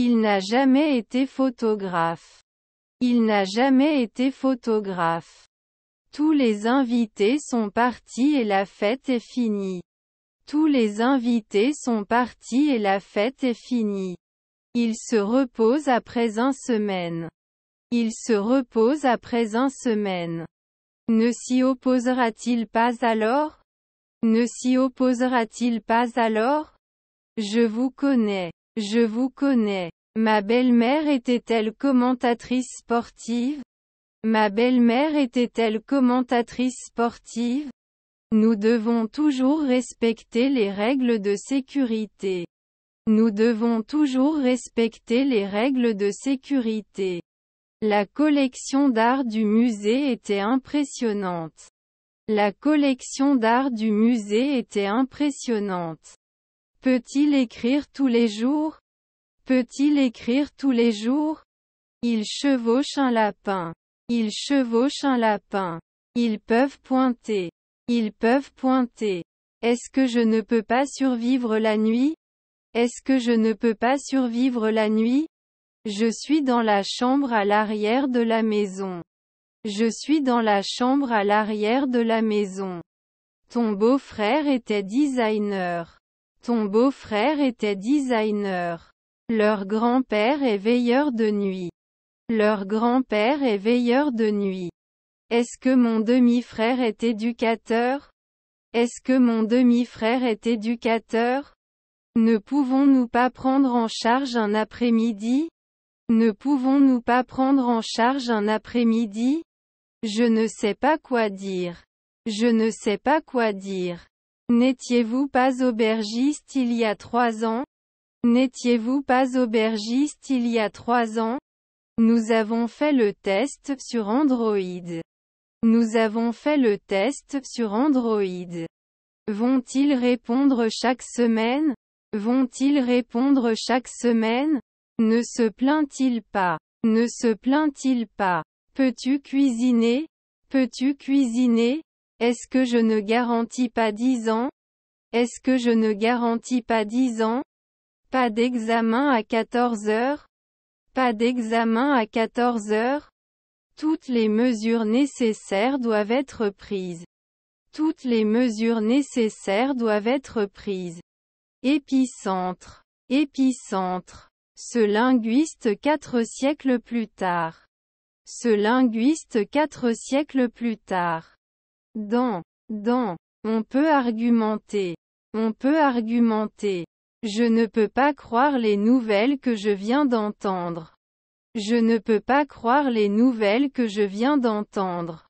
Il n'a jamais été photographe. Il n'a jamais été photographe. Tous les invités sont partis et la fête est finie. Tous les invités sont partis et la fête est finie. Il se repose après un semaine. Il se repose après un semaine. Ne s'y opposera-t-il pas alors Ne s'y opposera-t-il pas alors Je vous connais. Je vous connais. Ma belle-mère était-elle commentatrice sportive Ma belle-mère était-elle commentatrice sportive Nous devons toujours respecter les règles de sécurité. Nous devons toujours respecter les règles de sécurité. La collection d'art du musée était impressionnante. La collection d'art du musée était impressionnante. Peut-il écrire tous les jours Peut-il écrire tous les jours Il chevauche un lapin. Il chevauche un lapin. Ils peuvent pointer. Ils peuvent pointer. Est-ce que je ne peux pas survivre la nuit Est-ce que je ne peux pas survivre la nuit Je suis dans la chambre à l'arrière de la maison. Je suis dans la chambre à l'arrière de la maison. Ton beau-frère était designer beau-frère était designer. Leur grand-père est veilleur de nuit. Leur grand-père est veilleur de nuit. Est-ce que mon demi-frère est éducateur Est-ce que mon demi-frère est éducateur Ne pouvons-nous pas prendre en charge un après-midi Ne pouvons-nous pas prendre en charge un après-midi Je ne sais pas quoi dire. Je ne sais pas quoi dire. N'étiez-vous pas aubergiste il y a trois ans N'étiez-vous pas aubergiste il y a trois ans Nous avons fait le test sur Android. Nous avons fait le test sur Android. Vont-ils répondre chaque semaine Vont-ils répondre chaque semaine Ne se plaint-il pas Ne se plaint-il pas Peux-tu cuisiner Peux-tu cuisiner est-ce que je ne garantis pas 10 ans Est-ce que je ne garantis pas 10 ans Pas d'examen à 14 heures Pas d'examen à 14 heures Toutes les mesures nécessaires doivent être prises. Toutes les mesures nécessaires doivent être prises. Épicentre. Épicentre. Ce linguiste quatre siècles plus tard. Ce linguiste quatre siècles plus tard. Dans. Dans. On peut argumenter. On peut argumenter. Je ne peux pas croire les nouvelles que je viens d'entendre. Je ne peux pas croire les nouvelles que je viens d'entendre.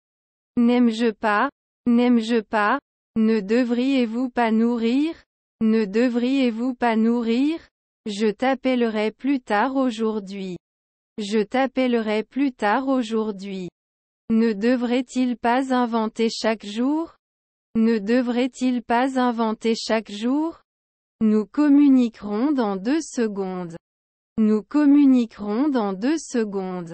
N'aime-je pas N'aime-je pas Ne devriez-vous pas nourrir Ne devriez-vous pas nourrir Je t'appellerai plus tard aujourd'hui. Je t'appellerai plus tard aujourd'hui. Ne devrait-il pas inventer chaque jour Ne devrait-il pas inventer chaque jour Nous communiquerons dans deux secondes. Nous communiquerons dans deux secondes.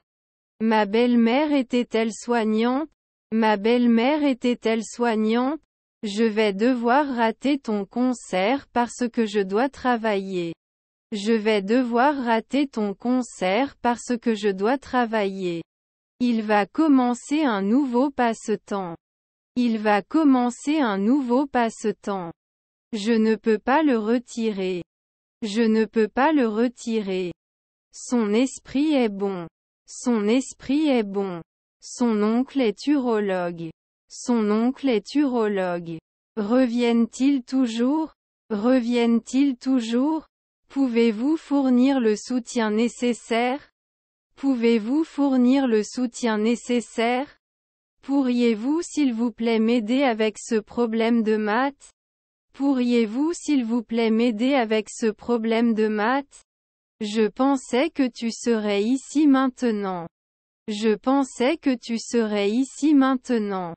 Ma belle-mère était-elle soignante Ma belle-mère était-elle soignante Je vais devoir rater ton concert parce que je dois travailler. Je vais devoir rater ton concert parce que je dois travailler. Il va commencer un nouveau passe-temps. Il va commencer un nouveau passe-temps. Je ne peux pas le retirer. Je ne peux pas le retirer. Son esprit est bon. Son esprit est bon. Son oncle est urologue. Son oncle est urologue. Reviennent-ils toujours Reviennent-ils toujours Pouvez-vous fournir le soutien nécessaire Pouvez-vous fournir le soutien nécessaire Pourriez-vous s'il vous plaît m'aider avec ce problème de maths Pourriez-vous s'il vous plaît m'aider avec ce problème de maths Je pensais que tu serais ici maintenant. Je pensais que tu serais ici maintenant.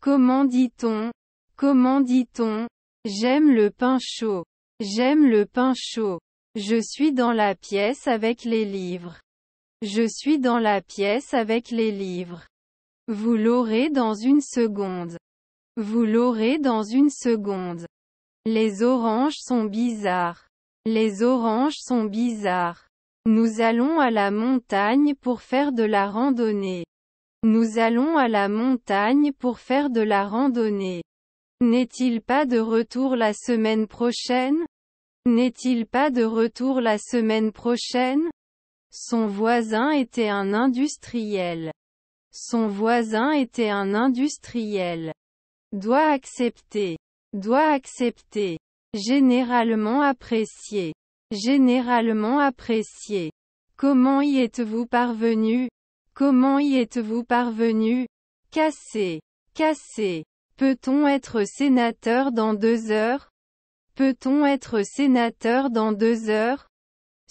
Comment dit-on Comment dit-on J'aime le pain chaud. J'aime le pain chaud. Je suis dans la pièce avec les livres. Je suis dans la pièce avec les livres. Vous l'aurez dans une seconde. Vous l'aurez dans une seconde. Les oranges sont bizarres. Les oranges sont bizarres. Nous allons à la montagne pour faire de la randonnée. Nous allons à la montagne pour faire de la randonnée. N'est-il pas de retour la semaine prochaine N'est-il pas de retour la semaine prochaine son voisin était un industriel. Son voisin était un industriel. Doit accepter. Doit accepter. Généralement apprécié. Généralement apprécié. Comment y êtes-vous parvenu Comment y êtes-vous parvenu Cassé. Cassé. Peut-on être sénateur dans deux heures Peut-on être sénateur dans deux heures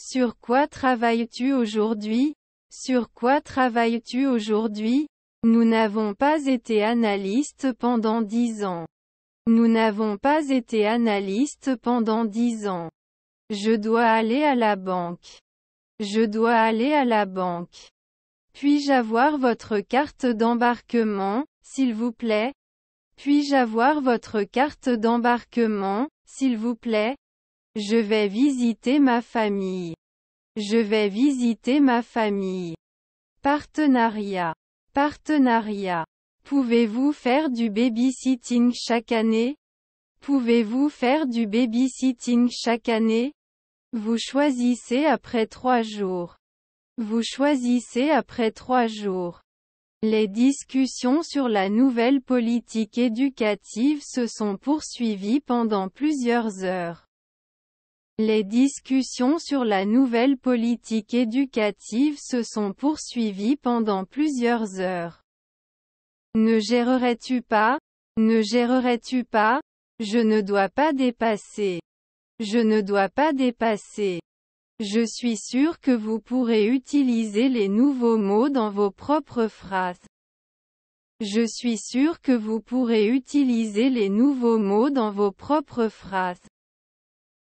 sur quoi travailles-tu aujourd'hui Sur quoi travailles-tu aujourd'hui Nous n'avons pas été analystes pendant dix ans. Nous n'avons pas été analystes pendant dix ans. Je dois aller à la banque. Je dois aller à la banque. Puis-je avoir votre carte d'embarquement, s'il vous plaît Puis-je avoir votre carte d'embarquement, s'il vous plaît je vais visiter ma famille. Je vais visiter ma famille. Partenariat. Partenariat. Pouvez-vous faire du babysitting chaque année Pouvez-vous faire du babysitting chaque année Vous choisissez après trois jours. Vous choisissez après trois jours. Les discussions sur la nouvelle politique éducative se sont poursuivies pendant plusieurs heures. Les discussions sur la nouvelle politique éducative se sont poursuivies pendant plusieurs heures. Ne gérerais-tu pas Ne gérerais-tu pas Je ne dois pas dépasser. Je ne dois pas dépasser. Je suis sûr que vous pourrez utiliser les nouveaux mots dans vos propres phrases. Je suis sûr que vous pourrez utiliser les nouveaux mots dans vos propres phrases.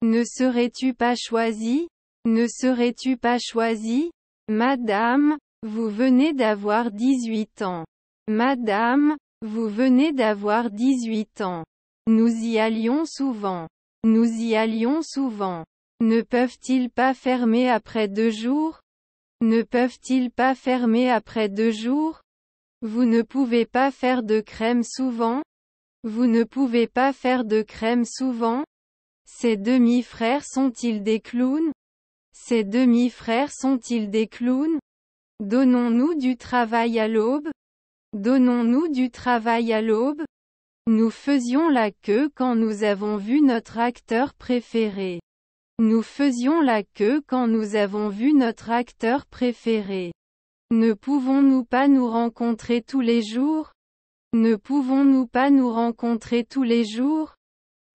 Ne serais-tu pas choisi Ne serais-tu pas choisi Madame, vous venez d'avoir 18 ans. Madame, vous venez d'avoir 18 ans. Nous y allions souvent. Nous y allions souvent. Ne peuvent-ils pas fermer après deux jours Ne peuvent-ils pas fermer après deux jours Vous ne pouvez pas faire de crème souvent Vous ne pouvez pas faire de crème souvent ses demi-frères sont-ils des clowns Ses demi-frères sont-ils des clowns Donnons-nous du travail à l'aube Donnons-nous du travail à l'aube Nous faisions la queue quand nous avons vu notre acteur préféré. Nous faisions la queue quand nous avons vu notre acteur préféré. Ne pouvons-nous pas nous rencontrer tous les jours Ne pouvons-nous pas nous rencontrer tous les jours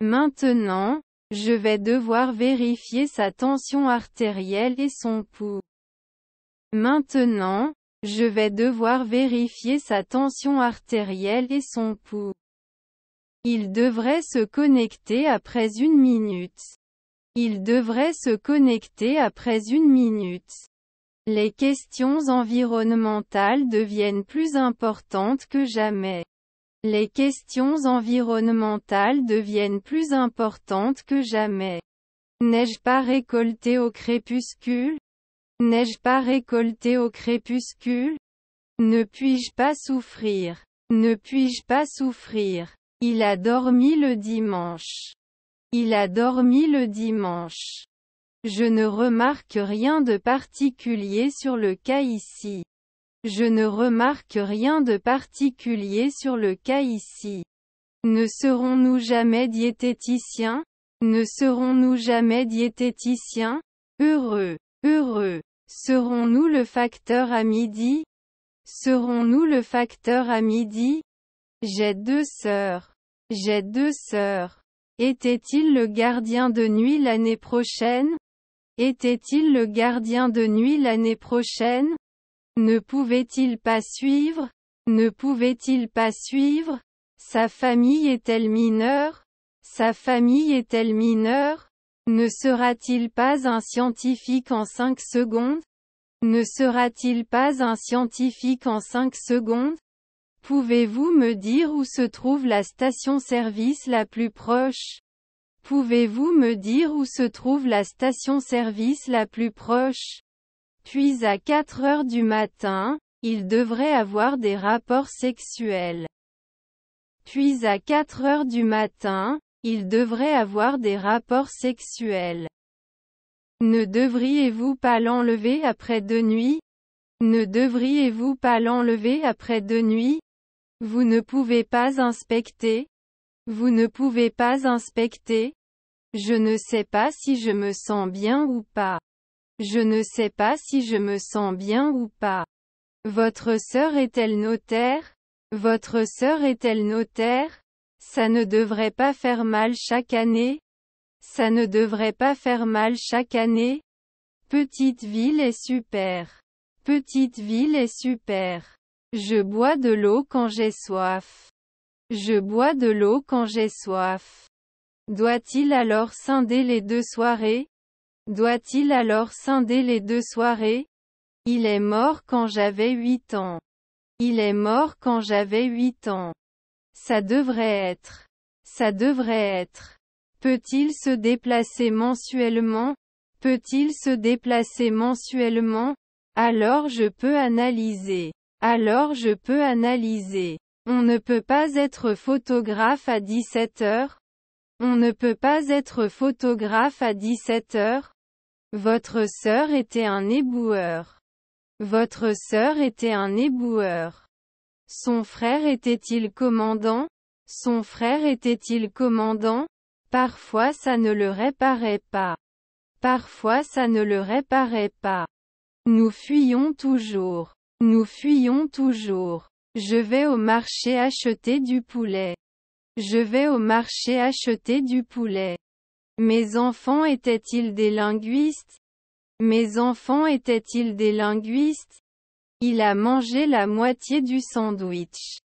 Maintenant, je vais devoir vérifier sa tension artérielle et son pouls. Maintenant, je vais devoir vérifier sa tension artérielle et son pouls. Il devrait se connecter après une minute. Il devrait se connecter après une minute. Les questions environnementales deviennent plus importantes que jamais. Les questions environnementales deviennent plus importantes que jamais. N'ai-je pas récolté au crépuscule N'ai-je pas récolté au crépuscule Ne puis-je pas souffrir Ne puis-je pas souffrir Il a dormi le dimanche. Il a dormi le dimanche. Je ne remarque rien de particulier sur le cas ici. Je ne remarque rien de particulier sur le cas ici. Ne serons-nous jamais diététiciens Ne serons-nous jamais diététiciens Heureux, heureux. Serons-nous le facteur à midi Serons-nous le facteur à midi J'ai deux sœurs. J'ai deux sœurs. Était-il le gardien de nuit l'année prochaine Était-il le gardien de nuit l'année prochaine ne pouvait-il pas suivre Ne pouvait-il pas suivre Sa famille est-elle mineure Sa famille est-elle mineure Ne sera-t-il pas un scientifique en cinq secondes Ne sera-t-il pas un scientifique en cinq secondes Pouvez-vous me dire où se trouve la station-service la plus proche Pouvez-vous me dire où se trouve la station-service la plus proche puis à 4 heures du matin, il devrait avoir des rapports sexuels. Puis à 4 heures du matin, il devrait avoir des rapports sexuels. Ne devriez-vous pas l'enlever après deux nuits Ne devriez-vous pas l'enlever après deux nuits Vous ne pouvez pas inspecter Vous ne pouvez pas inspecter Je ne sais pas si je me sens bien ou pas. Je ne sais pas si je me sens bien ou pas. Votre sœur est-elle notaire Votre sœur est-elle notaire Ça ne devrait pas faire mal chaque année Ça ne devrait pas faire mal chaque année Petite ville est super. Petite ville est super. Je bois de l'eau quand j'ai soif. Je bois de l'eau quand j'ai soif. Doit-il alors scinder les deux soirées doit-il alors scinder les deux soirées Il est mort quand j'avais 8 ans. Il est mort quand j'avais 8 ans. Ça devrait être. Ça devrait être. Peut-il se déplacer mensuellement Peut-il se déplacer mensuellement Alors je peux analyser. Alors je peux analyser. On ne peut pas être photographe à 17 heures. On ne peut pas être photographe à 17 heures. Votre sœur était un éboueur. Votre sœur était un éboueur. Son frère était-il commandant Son frère était-il commandant Parfois ça ne le réparait pas. Parfois ça ne le réparait pas. Nous fuyons toujours. Nous fuyons toujours. Je vais au marché acheter du poulet. Je vais au marché acheter du poulet. Mes enfants étaient-ils des linguistes Mes enfants étaient-ils des linguistes Il a mangé la moitié du sandwich.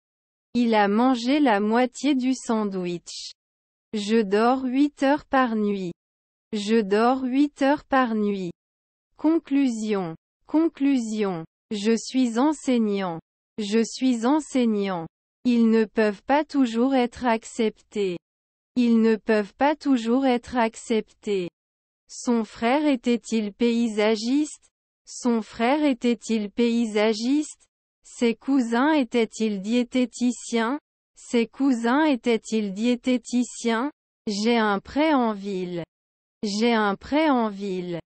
Il a mangé la moitié du sandwich. Je dors 8 heures par nuit. Je dors 8 heures par nuit. Conclusion. Conclusion. Je suis enseignant. Je suis enseignant. Ils ne peuvent pas toujours être acceptés. Ils ne peuvent pas toujours être acceptés. Son frère était-il paysagiste Son frère était-il paysagiste Ses cousins étaient-ils diététiciens Ses cousins étaient-ils diététiciens J'ai un prêt en ville. J'ai un prêt en ville.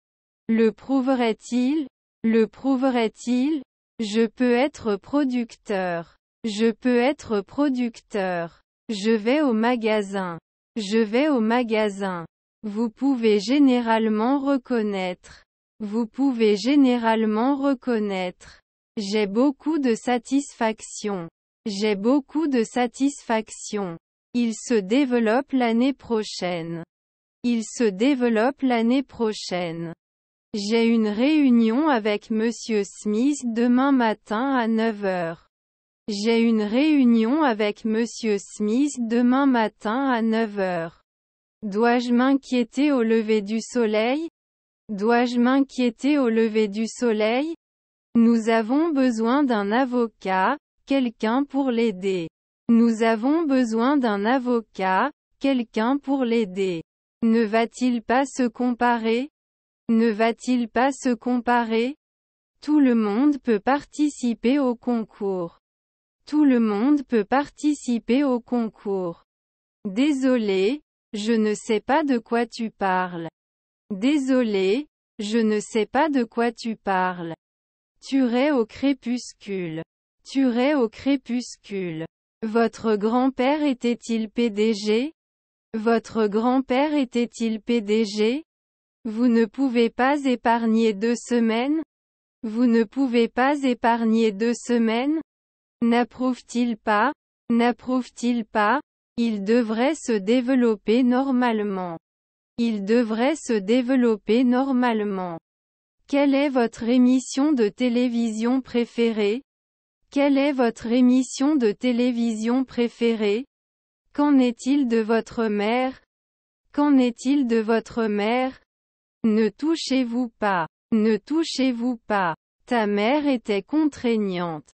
Le prouverait-il Le prouverait-il Je peux être producteur. Je peux être producteur. Je vais au magasin. Je vais au magasin. Vous pouvez généralement reconnaître. Vous pouvez généralement reconnaître. J'ai beaucoup de satisfaction. J'ai beaucoup de satisfaction. Il se développe l'année prochaine. Il se développe l'année prochaine. J'ai une réunion avec Monsieur Smith demain matin à 9h. J'ai une réunion avec M. Smith demain matin à 9 heures. Dois-je m'inquiéter au lever du soleil Dois-je m'inquiéter au lever du soleil Nous avons besoin d'un avocat, quelqu'un pour l'aider. Nous avons besoin d'un avocat, quelqu'un pour l'aider. Ne va-t-il pas se comparer Ne va-t-il pas se comparer Tout le monde peut participer au concours. Tout le monde peut participer au concours. Désolé, je ne sais pas de quoi tu parles. Désolé, je ne sais pas de quoi tu parles. Tuerai au crépuscule. Tuerai au crépuscule. Votre grand-père était-il PDG Votre grand-père était-il PDG Vous ne pouvez pas épargner deux semaines Vous ne pouvez pas épargner deux semaines N'approuve-t-il pas N'approuve-t-il pas Il devrait se développer normalement. Il devrait se développer normalement. Quelle est votre émission de télévision préférée Quelle est votre émission de télévision préférée Qu'en est-il de votre mère Qu'en est-il de votre mère Ne touchez-vous pas. Ne touchez-vous pas. Ta mère était contraignante.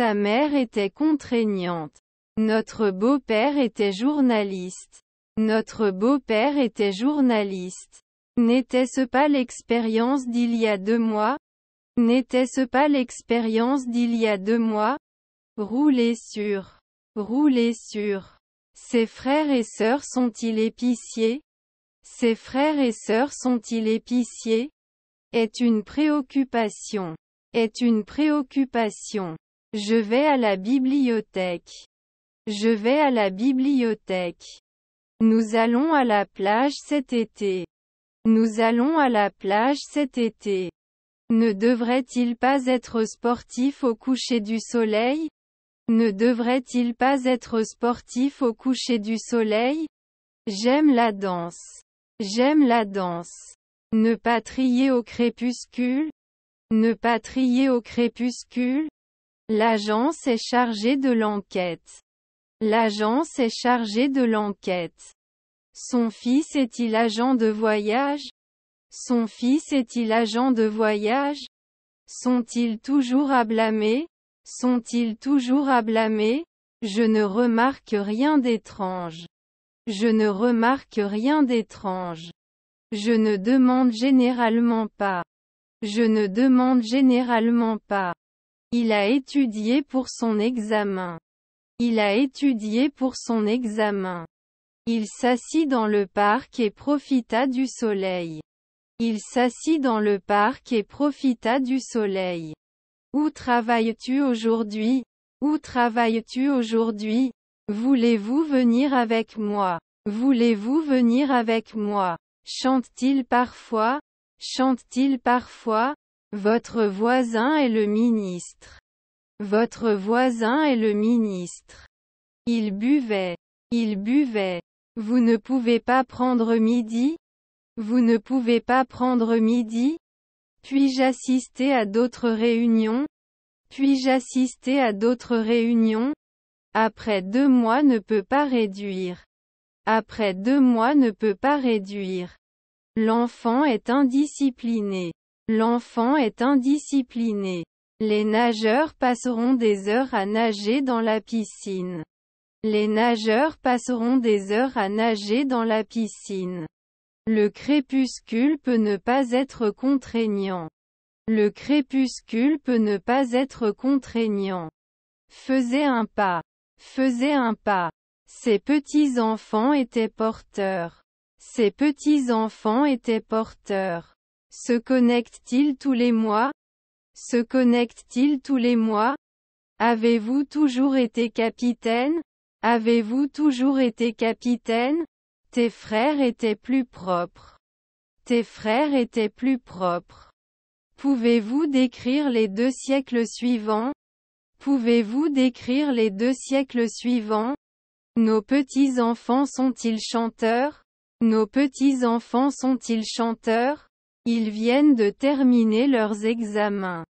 Sa mère était contraignante. Notre beau-père était journaliste. Notre beau-père était journaliste. N'était-ce pas l'expérience d'il y a deux mois N'était-ce pas l'expérience d'il y a deux mois Rouler sur. Rouler sur. Ses frères et sœurs sont-ils épiciers Ses frères et sœurs sont-ils épiciers Est une préoccupation. Est une préoccupation. Je vais à la bibliothèque. Je vais à la bibliothèque. Nous allons à la plage cet été. Nous allons à la plage cet été. Ne devrait-il pas être sportif au coucher du soleil Ne devrait-il pas être sportif au coucher du soleil J'aime la danse. J'aime la danse. Ne pas trier au crépuscule Ne pas trier au crépuscule L'agence est chargée de l'enquête. L'agence est chargée de l'enquête. Son fils est-il agent de voyage Son fils est-il agent de voyage Sont-ils toujours à blâmer Sont-ils toujours à blâmer Je ne remarque rien d'étrange. Je ne remarque rien d'étrange. Je ne demande généralement pas. Je ne demande généralement pas. Il a étudié pour son examen. Il a étudié pour son examen. Il s'assit dans le parc et profita du soleil. Il s'assit dans le parc et profita du soleil. Où travailles-tu aujourd'hui Où travailles-tu aujourd'hui Voulez-vous venir avec moi Voulez-vous venir avec moi Chante-t-il parfois Chante-t-il parfois votre voisin est le ministre. Votre voisin est le ministre. Il buvait. Il buvait. Vous ne pouvez pas prendre midi Vous ne pouvez pas prendre midi Puis-je assister à d'autres réunions Puis-je assister à d'autres réunions Après deux mois ne peut pas réduire. Après deux mois ne peut pas réduire. L'enfant est indiscipliné. L'enfant est indiscipliné. Les nageurs passeront des heures à nager dans la piscine. Les nageurs passeront des heures à nager dans la piscine. Le crépuscule peut ne pas être contraignant. Le crépuscule peut ne pas être contraignant. Faisait un pas. Faisait un pas. Ses petits-enfants étaient porteurs. Ses petits-enfants étaient porteurs. Se connectent-ils tous les mois Se connectent-ils tous les mois Avez-vous toujours été capitaine Avez-vous toujours été capitaine Tes frères étaient plus propres. Tes frères étaient plus propres. Pouvez-vous décrire les deux siècles suivants Pouvez-vous décrire les deux siècles suivants Nos petits-enfants sont-ils chanteurs Nos petits-enfants sont-ils chanteurs ils viennent de terminer leurs examens.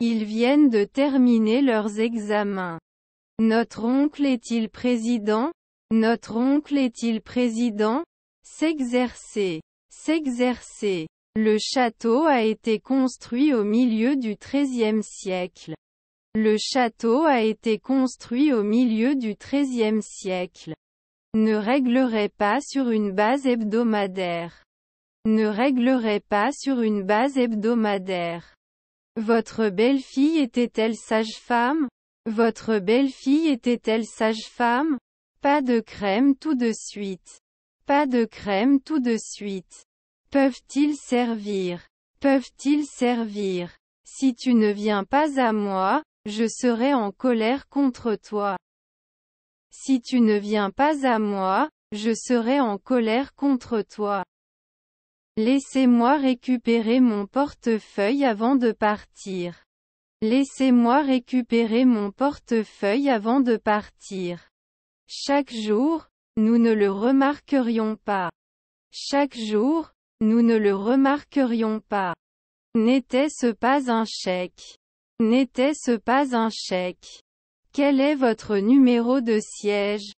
Ils viennent de terminer leurs examens. Notre oncle est-il président Notre oncle est-il président S'exercer. S'exercer. Le château a été construit au milieu du XIIIe siècle. Le château a été construit au milieu du XIIIe siècle. Ne réglerait pas sur une base hebdomadaire ne réglerait pas sur une base hebdomadaire. Votre belle-fille était-elle sage-femme Votre belle-fille était-elle sage-femme Pas de crème tout de suite. Pas de crème tout de suite. Peuvent-ils servir Peuvent-ils servir Si tu ne viens pas à moi, je serai en colère contre toi. Si tu ne viens pas à moi, je serai en colère contre toi. Laissez-moi récupérer mon portefeuille avant de partir. Laissez-moi récupérer mon portefeuille avant de partir. Chaque jour, nous ne le remarquerions pas. Chaque jour, nous ne le remarquerions pas. N'était-ce pas un chèque N'était-ce pas un chèque Quel est votre numéro de siège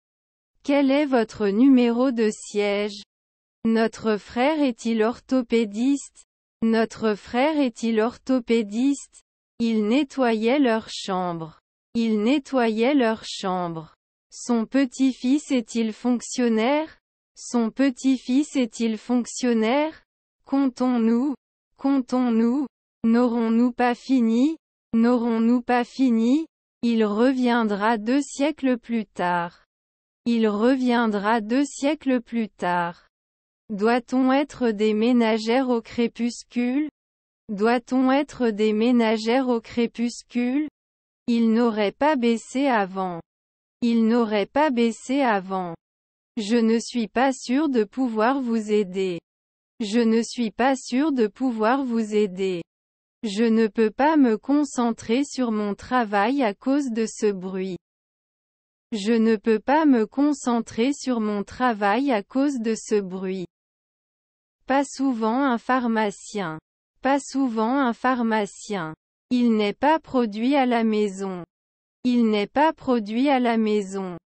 Quel est votre numéro de siège notre frère est-il orthopédiste Notre frère est-il orthopédiste Il nettoyait leur chambre. Il nettoyait leur chambre. Son petit-fils est-il fonctionnaire Son petit-fils est-il fonctionnaire Comptons-nous Comptons-nous N'aurons-nous pas fini N'aurons-nous pas fini Il reviendra deux siècles plus tard. Il reviendra deux siècles plus tard. Doit-on être des ménagères au crépuscule Doit-on être des ménagères au crépuscule Il n'aurait pas baissé avant. Il n'aurait pas baissé avant. Je ne suis pas sûr de pouvoir vous aider. Je ne suis pas sûr de pouvoir vous aider. Je ne peux pas me concentrer sur mon travail à cause de ce bruit. Je ne peux pas me concentrer sur mon travail à cause de ce bruit. Pas souvent un pharmacien. Pas souvent un pharmacien. Il n'est pas produit à la maison. Il n'est pas produit à la maison.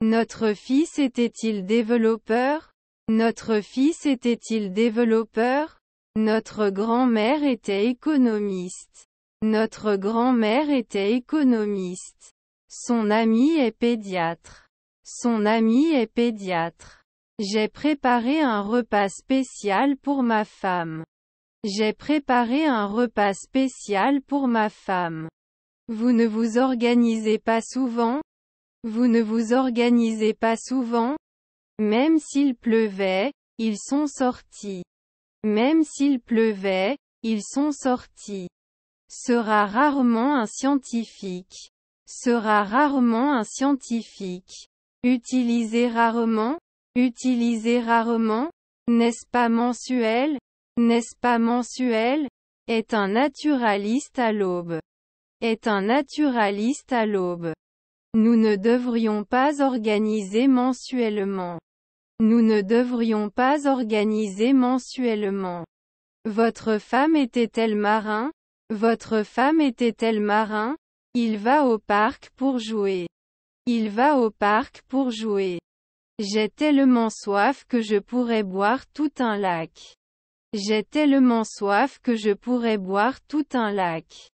Notre fils était-il développeur Notre fils était-il développeur Notre grand-mère était économiste. Notre grand-mère était économiste. Son ami est pédiatre. Son ami est pédiatre. J'ai préparé un repas spécial pour ma femme. J'ai préparé un repas spécial pour ma femme. Vous ne vous organisez pas souvent Vous ne vous organisez pas souvent Même s'il pleuvait, ils sont sortis. Même s'il pleuvait, ils sont sortis. Sera rarement un scientifique. Sera rarement un scientifique. Utilisez rarement Utilisé rarement, n'est-ce pas mensuel, n'est-ce pas mensuel, est un naturaliste à l'aube. Est un naturaliste à l'aube. Nous ne devrions pas organiser mensuellement. Nous ne devrions pas organiser mensuellement. Votre femme était-elle marin Votre femme était-elle marin Il va au parc pour jouer. Il va au parc pour jouer. J'ai tellement soif que je pourrais boire tout un lac. J'ai tellement soif que je pourrais boire tout un lac.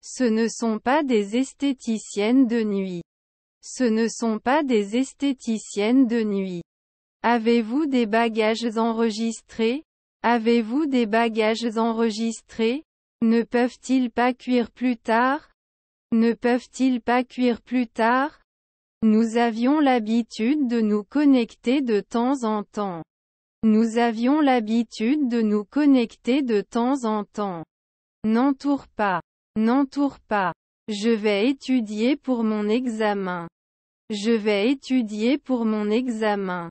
Ce ne sont pas des esthéticiennes de nuit. Ce ne sont pas des esthéticiennes de nuit. Avez-vous des bagages enregistrés Avez-vous des bagages enregistrés Ne peuvent-ils pas cuire plus tard Ne peuvent-ils pas cuire plus tard nous avions l'habitude de nous connecter de temps en temps. Nous avions l'habitude de nous connecter de temps en temps. N'entoure pas. N'entoure pas. Je vais étudier pour mon examen. Je vais étudier pour mon examen.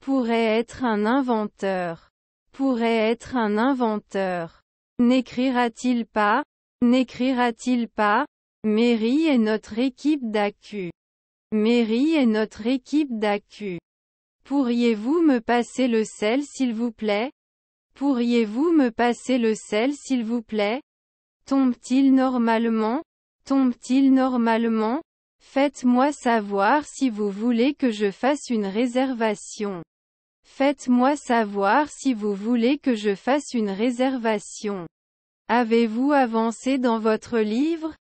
Pourrait être un inventeur. Pourrait être un inventeur. N'écrira-t-il pas N'écrira-t-il pas Mary est notre équipe d'accu. Mairie et notre équipe d'accu. Pourriez-vous me passer le sel s'il vous plaît Pourriez-vous me passer le sel s'il vous plaît Tombe-t-il normalement Tombe-t-il normalement Faites-moi savoir si vous voulez que je fasse une réservation. Faites-moi savoir si vous voulez que je fasse une réservation. Avez-vous avancé dans votre livre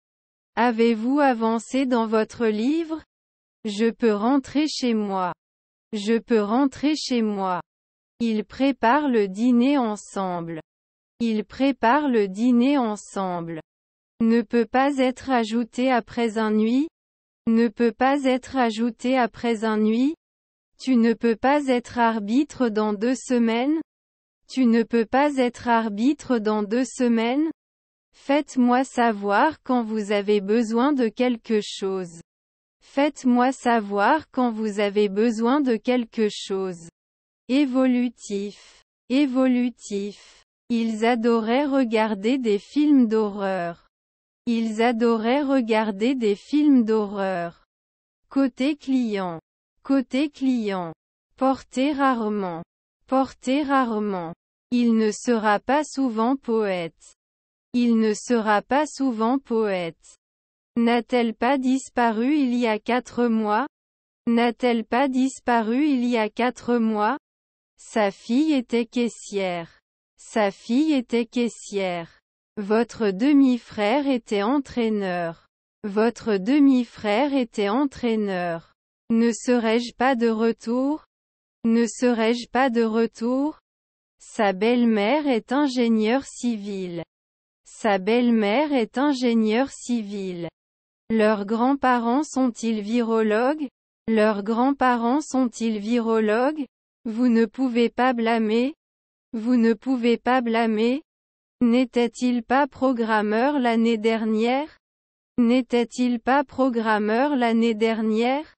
Avez-vous avancé dans votre livre je peux rentrer chez moi. Je peux rentrer chez moi. Ils préparent le dîner ensemble. Ils préparent le dîner ensemble. Ne peut pas être ajouté après un nuit. Ne peut pas être ajouté après un nuit. Tu ne peux pas être arbitre dans deux semaines. Tu ne peux pas être arbitre dans deux semaines. Faites-moi savoir quand vous avez besoin de quelque chose. Faites-moi savoir quand vous avez besoin de quelque chose. Évolutif. Évolutif. Ils adoraient regarder des films d'horreur. Ils adoraient regarder des films d'horreur. Côté client. Côté client. Porté rarement. Porté rarement. Il ne sera pas souvent poète. Il ne sera pas souvent poète. N'a-t-elle pas disparu il y a quatre mois N'a-t-elle pas disparu il y a quatre mois Sa fille était caissière. Sa fille était caissière. Votre demi-frère était entraîneur. Votre demi-frère était entraîneur. Ne serais-je pas de retour Ne serais-je pas de retour Sa belle-mère est ingénieure civile. Sa belle-mère est ingénieure civile. Leurs grands-parents sont-ils virologues Leurs grands-parents sont-ils virologues Vous ne pouvez pas blâmer. Vous ne pouvez pas blâmer. N'était-il pas programmeur l'année dernière N'était-il pas programmeur l'année dernière